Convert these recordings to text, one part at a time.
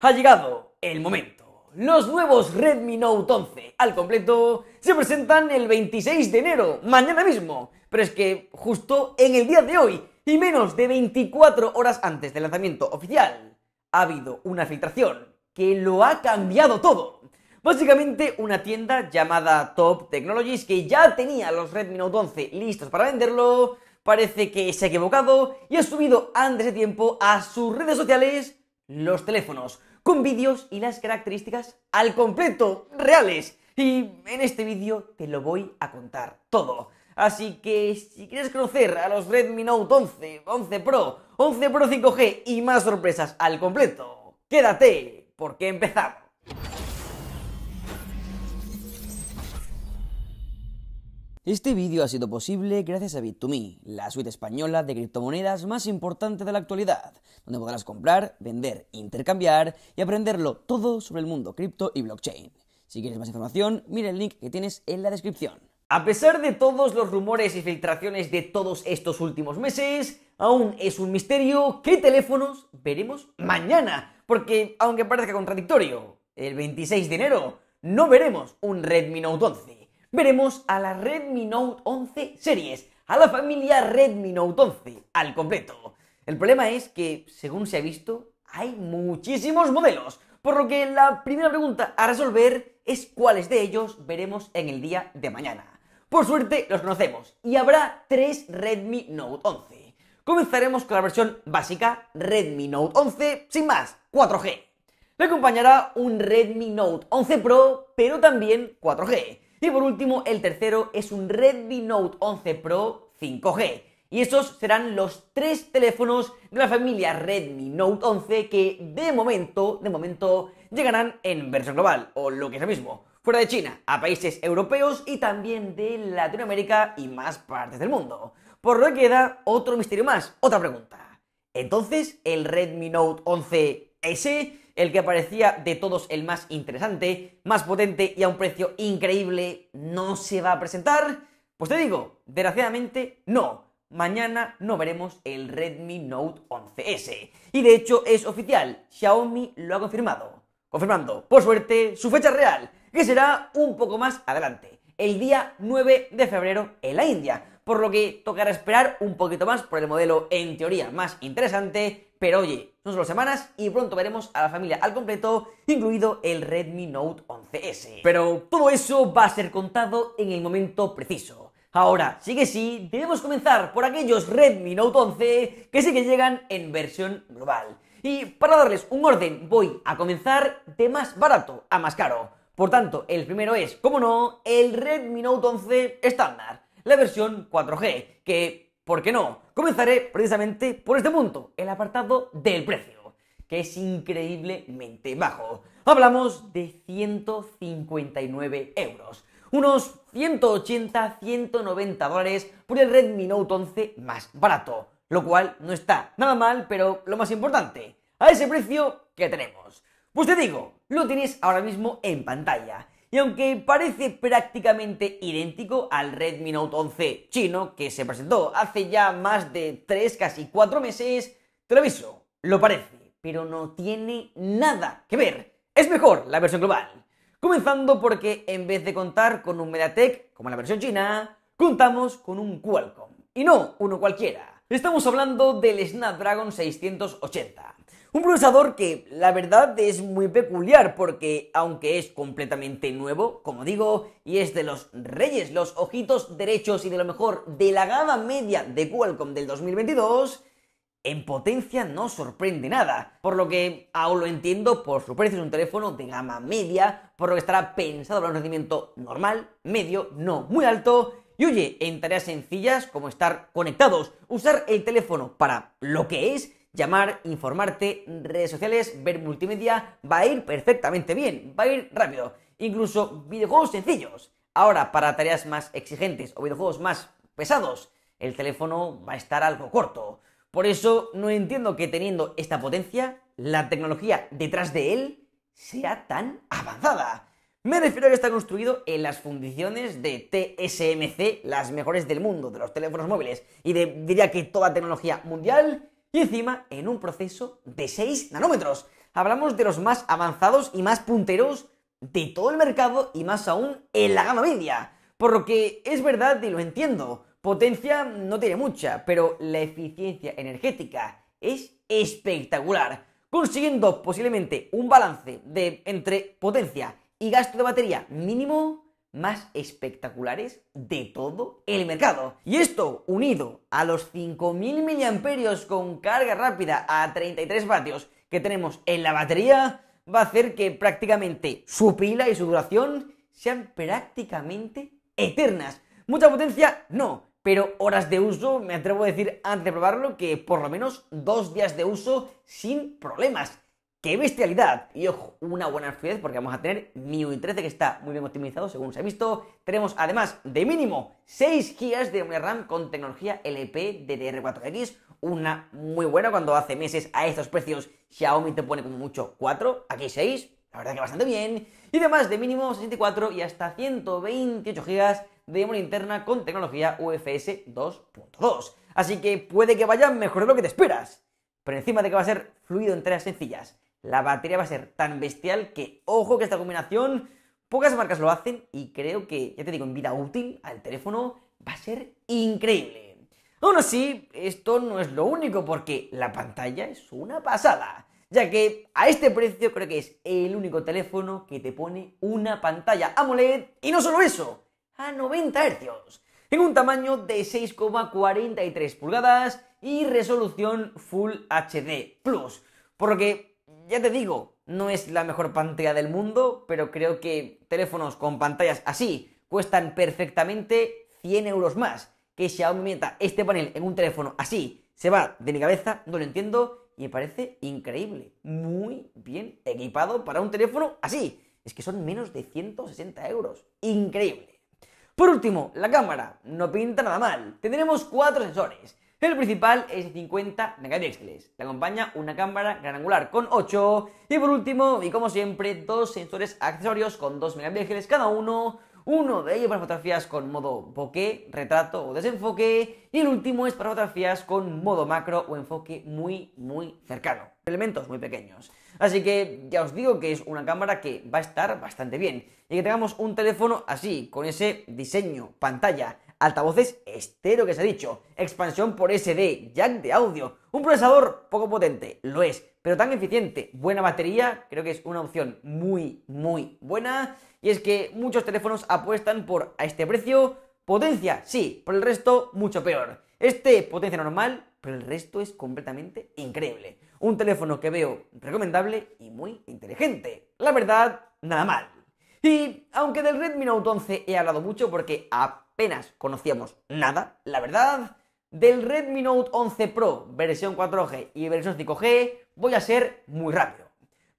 Ha llegado el momento. Los nuevos Redmi Note 11 al completo se presentan el 26 de enero, mañana mismo. Pero es que justo en el día de hoy, y menos de 24 horas antes del lanzamiento oficial, ha habido una filtración que lo ha cambiado todo. Básicamente una tienda llamada Top Technologies que ya tenía los Redmi Note 11 listos para venderlo, parece que se ha equivocado y ha subido antes de tiempo a sus redes sociales los teléfonos con vídeos y las características al completo, reales. Y en este vídeo te lo voy a contar todo. Así que si quieres conocer a los Redmi Note 11, 11 Pro, 11 Pro 5G y más sorpresas al completo, quédate porque empezamos. Este vídeo ha sido posible gracias a Bit2Me, la suite española de criptomonedas más importante de la actualidad, donde podrás comprar, vender, intercambiar y aprenderlo todo sobre el mundo cripto y blockchain. Si quieres más información, mira el link que tienes en la descripción. A pesar de todos los rumores y filtraciones de todos estos últimos meses, aún es un misterio qué teléfonos veremos mañana, porque aunque parezca contradictorio, el 26 de enero no veremos un Redmi Note 11 veremos a la Redmi Note 11 series, a la familia Redmi Note 11 al completo. El problema es que, según se ha visto, hay muchísimos modelos, por lo que la primera pregunta a resolver es cuáles de ellos veremos en el día de mañana. Por suerte los conocemos y habrá tres Redmi Note 11. Comenzaremos con la versión básica Redmi Note 11, sin más, 4G. Le acompañará un Redmi Note 11 Pro, pero también 4G. Y por último, el tercero es un Redmi Note 11 Pro 5G. Y esos serán los tres teléfonos de la familia Redmi Note 11 que de momento, de momento, llegarán en versión global, o lo que es lo mismo, fuera de China, a países europeos y también de Latinoamérica y más partes del mundo. Por lo que queda otro misterio más, otra pregunta. Entonces, ¿el Redmi Note 11S el que parecía de todos el más interesante, más potente y a un precio increíble, no se va a presentar? Pues te digo, desgraciadamente no. Mañana no veremos el Redmi Note 11S. Y de hecho es oficial, Xiaomi lo ha confirmado. Confirmando, por suerte, su fecha real, que será un poco más adelante, el día 9 de febrero en la India. Por lo que tocará esperar un poquito más por el modelo en teoría más interesante pero oye, son solo semanas y pronto veremos a la familia al completo, incluido el Redmi Note 11S. Pero todo eso va a ser contado en el momento preciso. Ahora, sí que sí, debemos comenzar por aquellos Redmi Note 11 que sí que llegan en versión global. Y para darles un orden, voy a comenzar de más barato a más caro. Por tanto, el primero es, como no, el Redmi Note 11 estándar, la versión 4G, que ¿Por qué no? Comenzaré precisamente por este punto, el apartado del precio, que es increíblemente bajo. Hablamos de 159 euros, unos 180-190 dólares por el Redmi Note 11 más barato, lo cual no está nada mal, pero lo más importante, a ese precio que tenemos. Pues te digo, lo tienes ahora mismo en pantalla y aunque parece prácticamente idéntico al Redmi Note 11 chino que se presentó hace ya más de 3, casi 4 meses, te lo aviso, lo parece, pero no tiene nada que ver. Es mejor la versión global. Comenzando porque en vez de contar con un MediaTek, como la versión china, contamos con un Qualcomm. Y no uno cualquiera. Estamos hablando del Snapdragon 680 un procesador que la verdad es muy peculiar porque aunque es completamente nuevo, como digo, y es de los reyes, los ojitos derechos y de lo mejor de la gama media de Qualcomm del 2022, en potencia no sorprende nada, por lo que aún lo entiendo por su precio, es un teléfono de gama media, por lo que estará pensado para un rendimiento normal, medio, no muy alto, y oye, en tareas sencillas como estar conectados, usar el teléfono para lo que es llamar, informarte, redes sociales, ver multimedia, va a ir perfectamente bien, va a ir rápido. Incluso videojuegos sencillos. Ahora, para tareas más exigentes o videojuegos más pesados, el teléfono va a estar algo corto. Por eso no entiendo que teniendo esta potencia, la tecnología detrás de él sea tan avanzada. Me refiero a que está construido en las fundiciones de TSMC, las mejores del mundo, de los teléfonos móviles, y diría que toda tecnología mundial y encima en un proceso de 6 nanómetros. Hablamos de los más avanzados y más punteros de todo el mercado y más aún en la gama media. Por lo que es verdad y lo entiendo, potencia no tiene mucha, pero la eficiencia energética es espectacular, consiguiendo posiblemente un balance de entre potencia y gasto de batería mínimo más espectaculares de todo el mercado. Y esto, unido a los 5.000 miliamperios con carga rápida a 33 vatios que tenemos en la batería, va a hacer que prácticamente su pila y su duración sean prácticamente eternas. Mucha potencia, no, pero horas de uso, me atrevo a decir antes de probarlo, que por lo menos dos días de uso sin problemas. ¡Qué bestialidad! Y ojo, una buena fluidez porque vamos a tener MIUI 13 que está muy bien optimizado según se ha visto. Tenemos además de mínimo 6 GB de memoria RAM con tecnología LP 4 x Una muy buena cuando hace meses a estos precios Xiaomi te pone como mucho 4, aquí 6. La verdad que bastante bien. Y además de mínimo 64 y hasta 128 GB de memoria interna con tecnología UFS 2.2. Así que puede que vaya mejor de lo que te esperas. Pero encima de que va a ser fluido en tareas sencillas la batería va a ser tan bestial que, ojo que esta combinación, pocas marcas lo hacen y creo que, ya te digo, en vida útil al teléfono va a ser increíble. Aún así, esto no es lo único porque la pantalla es una pasada, ya que a este precio creo que es el único teléfono que te pone una pantalla AMOLED y no solo eso, a 90 Hz, en un tamaño de 6,43 pulgadas y resolución Full HD Plus, por lo que ya te digo, no es la mejor pantalla del mundo, pero creo que teléfonos con pantallas así cuestan perfectamente 100 euros más. Que Xiaomi meta este panel en un teléfono así, se va de mi cabeza, no lo entiendo, y me parece increíble. Muy bien equipado para un teléfono así. Es que son menos de 160 euros. Increíble. Por último, la cámara. No pinta nada mal. Tendremos cuatro sensores. El principal es de 50 megapíxeles. Le acompaña una cámara gran angular con 8. Y por último, y como siempre, dos sensores accesorios con 2 megapíxeles cada uno. Uno de ellos para fotografías con modo bokeh, retrato o desenfoque. Y el último es para fotografías con modo macro o enfoque muy, muy cercano. Elementos muy pequeños. Así que ya os digo que es una cámara que va a estar bastante bien. Y que tengamos un teléfono así, con ese diseño, pantalla, altavoces estéreo que se ha dicho, expansión por SD, jack de audio, un procesador poco potente, lo es, pero tan eficiente, buena batería, creo que es una opción muy, muy buena. Y es que muchos teléfonos apuestan por a este precio. Potencia, sí, por el resto mucho peor. Este potencia normal, pero el resto es completamente increíble. Un teléfono que veo recomendable y muy inteligente. La verdad, nada mal. Y aunque del Redmi Note 11 he hablado mucho porque a apenas conocíamos nada, la verdad. Del Redmi Note 11 Pro versión 4G y versión 5G voy a ser muy rápido.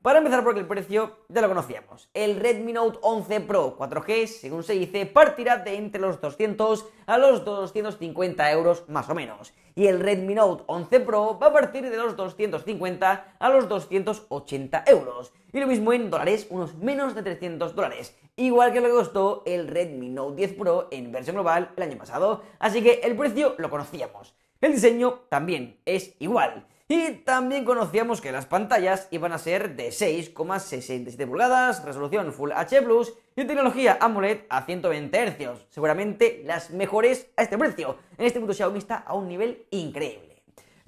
Para empezar, porque el precio ya lo conocíamos. El Redmi Note 11 Pro 4G, según se dice, partirá de entre los 200 a los 250 euros más o menos. Y el Redmi Note 11 Pro va a partir de los 250 a los 280 euros. Y lo mismo en dólares, unos menos de 300 dólares. Igual que lo que costó el Redmi Note 10 Pro en versión global el año pasado. Así que el precio lo conocíamos. El diseño también es igual. Y también conocíamos que las pantallas iban a ser de 6,67 pulgadas, resolución Full H Plus y tecnología AMOLED a 120 Hz. Seguramente las mejores a este precio. En este punto Xiaomi está a un nivel increíble.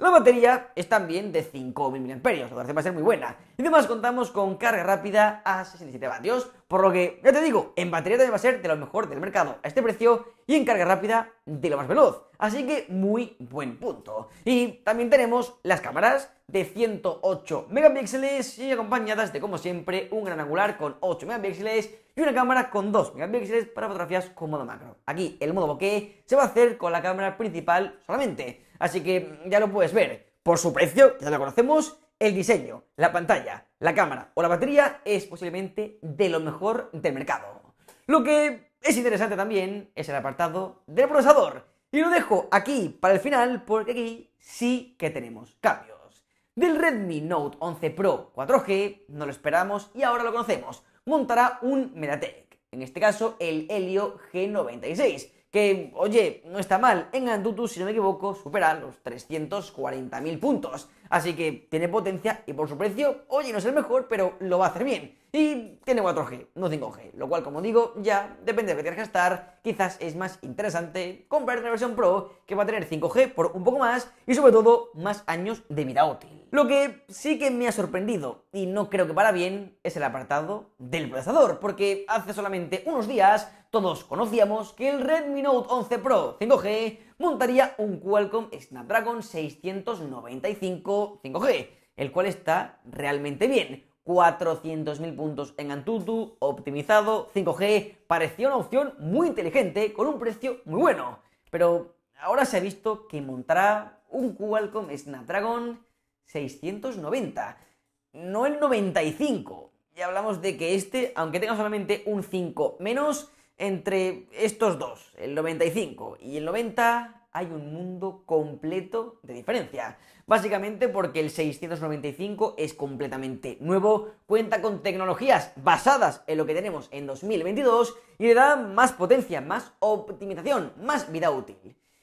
La batería es también de 5.000 mAh, lo que va a ser muy buena. Y además contamos con carga rápida a 67 vatios, por lo que, ya te digo, en batería también va a ser de lo mejor del mercado a este precio y en carga rápida de lo más veloz. Así que muy buen punto. Y también tenemos las cámaras de 108 megapíxeles y acompañadas de, como siempre, un gran angular con 8 megapíxeles y una cámara con 2 megapíxeles para fotografías con modo macro. Aquí el modo bokeh se va a hacer con la cámara principal solamente. Así que ya lo puedes ver. Por su precio, ya lo conocemos, el diseño, la pantalla, la cámara o la batería es posiblemente de lo mejor del mercado. Lo que es interesante también es el apartado del procesador. Y lo dejo aquí para el final porque aquí sí que tenemos cambios. Del Redmi Note 11 Pro 4G no lo esperamos y ahora lo conocemos. Montará un Mediatek, en este caso el Helio G96 que, oye, no está mal. En Antutu, si no me equivoco, supera los 340.000 puntos. Así que tiene potencia y por su precio, oye, no es el mejor, pero lo va a hacer bien. Y tiene 4G, no 5G. Lo cual, como digo, ya depende de lo que quieras gastar. Quizás es más interesante comprar una versión Pro que va a tener 5G por un poco más y sobre todo más años de vida útil. Lo que sí que me ha sorprendido, y no creo que para bien, es el apartado del procesador, porque hace solamente unos días todos conocíamos que el Redmi Note 11 Pro 5G montaría un Qualcomm Snapdragon 695 5G, el cual está realmente bien. 400.000 puntos en Antutu, optimizado, 5G, parecía una opción muy inteligente con un precio muy bueno. Pero ahora se ha visto que montará un Qualcomm Snapdragon 690, no el 95. Ya hablamos de que este, aunque tenga solamente un 5 menos, entre estos dos, el 95 y el 90, hay un mundo completo de diferencia. Básicamente porque el 695 es completamente nuevo, cuenta con tecnologías basadas en lo que tenemos en 2022 y le da más potencia, más optimización, más vida útil.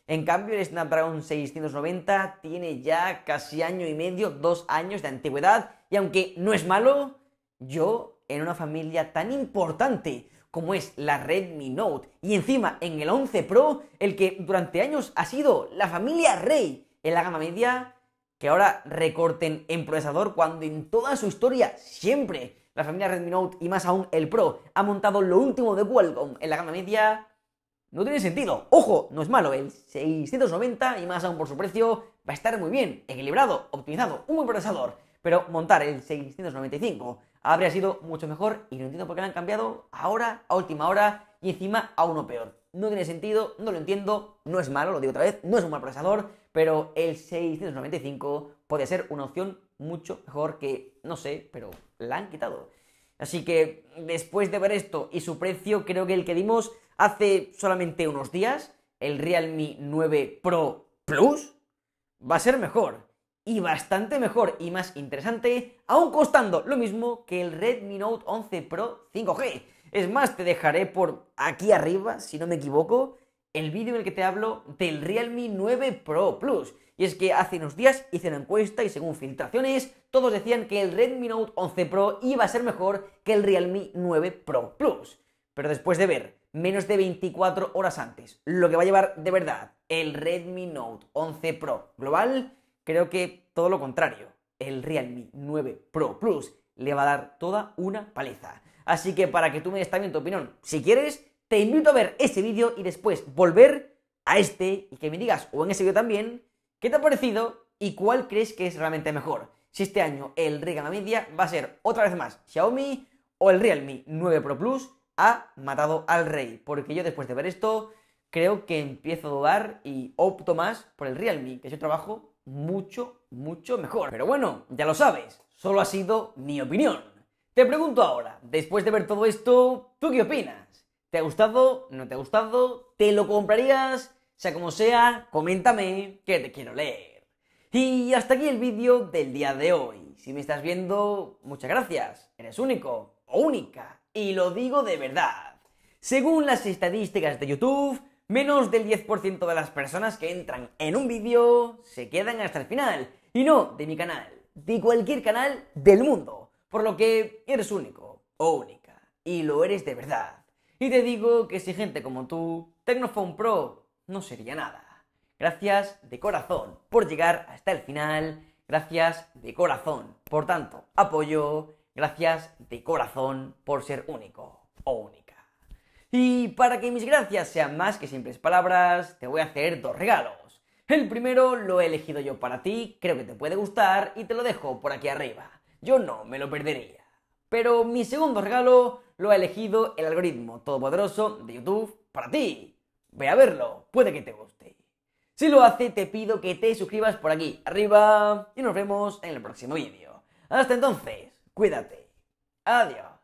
En cambio, el Snapdragon 690 tiene ya casi año y medio, dos años de antigüedad, y aunque no es malo, yo, en una familia tan importante como es la Redmi Note, y encima en el 11 Pro, el que durante años ha sido la familia rey en la gama media, que ahora recorten en procesador cuando en toda su historia siempre la familia Redmi Note y más aún el Pro ha montado lo último de Qualcomm en la gama media, no tiene sentido. Ojo, no es malo. El 690 y más aún por su precio va a estar muy bien, equilibrado, optimizado, un buen procesador. Pero montar el 695 habría sido mucho mejor y no entiendo por qué lo han cambiado ahora, a última hora y encima a uno peor. No tiene sentido, no lo entiendo, no es malo, lo digo otra vez, no es un mal procesador, pero el 695 puede ser una opción mucho mejor que, no sé, pero la han quitado. Así que después de ver esto y su precio, creo que el que dimos hace solamente unos días, el Realme 9 Pro Plus va a ser mejor y bastante mejor y más interesante, aún costando lo mismo que el Redmi Note 11 Pro 5G. Es más, te dejaré por aquí arriba, si no me equivoco, el vídeo en el que te hablo del Realme 9 Pro Plus. Y es que hace unos días hice una encuesta y según filtraciones, todos decían que el Redmi Note 11 Pro iba a ser mejor que el Realme 9 Pro Plus. Pero después de ver menos de 24 horas antes. Lo que va a llevar de verdad el Redmi Note 11 Pro global, creo que todo lo contrario. El Realme 9 Pro Plus le va a dar toda una paliza. Así que para que tú me des también tu opinión, si quieres, te invito a ver ese vídeo y después volver a este y que me digas, o en ese vídeo también, qué te ha parecido y cuál crees que es realmente mejor. Si este año el Regama Media va a ser otra vez más Xiaomi o el Realme 9 Pro Plus ha matado al rey. Porque yo después de ver esto, creo que empiezo a dudar y opto más por el Realme, que es un trabajo mucho, mucho mejor. Pero bueno, ya lo sabes, solo ha sido mi opinión. Te pregunto ahora, después de ver todo esto, ¿tú qué opinas? ¿Te ha gustado? ¿No te ha gustado? ¿Te lo comprarías? Sea como sea, coméntame que te quiero leer. Y hasta aquí el vídeo del día de hoy. Si me estás viendo, muchas gracias. Eres único o única y lo digo de verdad. Según las estadísticas de YouTube, menos del 10% de las personas que entran en un vídeo se quedan hasta el final. Y no de mi canal, de cualquier canal del mundo. Por lo que eres único o única. Y lo eres de verdad. Y te digo que si gente como tú, Tecnophone Pro, no sería nada. Gracias de corazón por llegar hasta el final. Gracias de corazón por tanto apoyo Gracias de corazón por ser único o única. Y para que mis gracias sean más que simples palabras, te voy a hacer dos regalos. El primero lo he elegido yo para ti, creo que te puede gustar y te lo dejo por aquí arriba. Yo no me lo perdería. Pero mi segundo regalo lo ha elegido el algoritmo todopoderoso de YouTube para ti. Ve a verlo, puede que te guste. Si lo hace, te pido que te suscribas por aquí arriba y nos vemos en el próximo vídeo. Hasta entonces. Cuídate. Adiós.